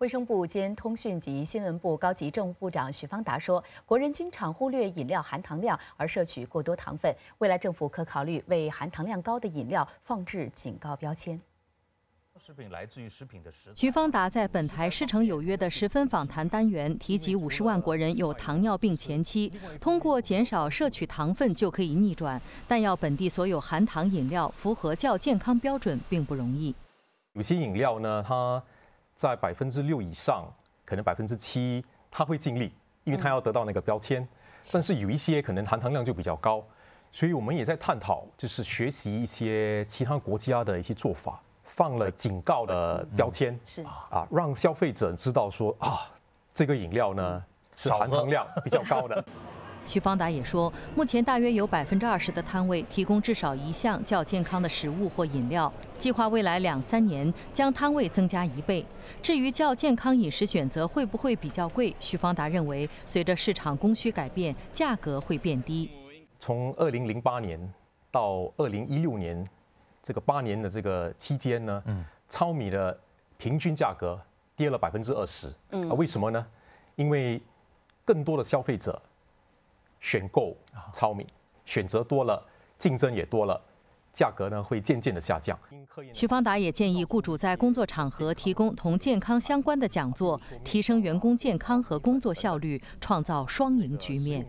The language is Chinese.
卫生部兼通讯及新闻部高级政务部长许方达说，国人经常忽略饮料含糖量而摄取过多糖分，未来政府可考虑为含糖量高的饮料放置警告标签。食品来自于食品的食。许方达在本台《师承有约》的十分访谈单元提及，五十万国人有糖尿病前期，通过减少摄取糖分就可以逆转，但要本地所有含糖饮料符合较健康标准并不容易。有些饮料呢，它。在百分之六以上，可能百分之七，他会尽力，因为他要得到那个标签。但是有一些可能含糖量就比较高，所以我们也在探讨，就是学习一些其他国家的一些做法，放了警告的标签，是啊，让消费者知道说啊，这个饮料呢是含糖量比较高的。徐方达也说，目前大约有百分之二十的摊位提供至少一项较健康的食物或饮料。计划未来两三年将摊位增加一倍。至于较健康饮食选择会不会比较贵，徐方达认为，随着市场供需改变，价格会变低。从二零零八年到二零一六年，这个八年的这个期间呢，嗯，糙米的平均价格跌了百分之二十。嗯，为什么呢？因为更多的消费者。选购糙米，选择多了，竞争也多了，价格呢会渐渐的下降。徐方达也建议雇主在工作场合提供同健康相关的讲座，提升员工健康和工作效率，创造双赢局面。